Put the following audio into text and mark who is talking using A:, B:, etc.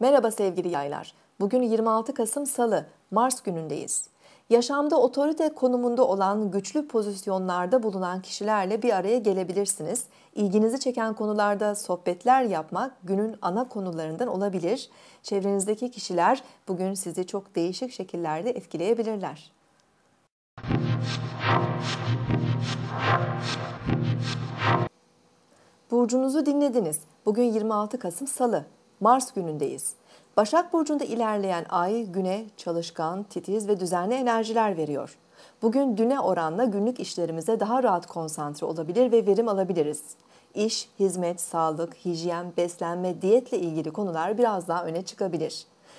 A: Merhaba sevgili yaylar. Bugün 26 Kasım Salı, Mars günündeyiz. Yaşamda otorite konumunda olan güçlü pozisyonlarda bulunan kişilerle bir araya gelebilirsiniz. İlginizi çeken konularda sohbetler yapmak günün ana konularından olabilir. Çevrenizdeki kişiler bugün sizi çok değişik şekillerde etkileyebilirler. Burcunuzu dinlediniz. Bugün 26 Kasım Salı. Mars günündeyiz. Başak Burcu'nda ilerleyen ay güne çalışkan, titiz ve düzenli enerjiler veriyor. Bugün düne oranla günlük işlerimize daha rahat konsantre olabilir ve verim alabiliriz. İş, hizmet, sağlık, hijyen, beslenme, diyetle ilgili konular biraz daha öne çıkabilir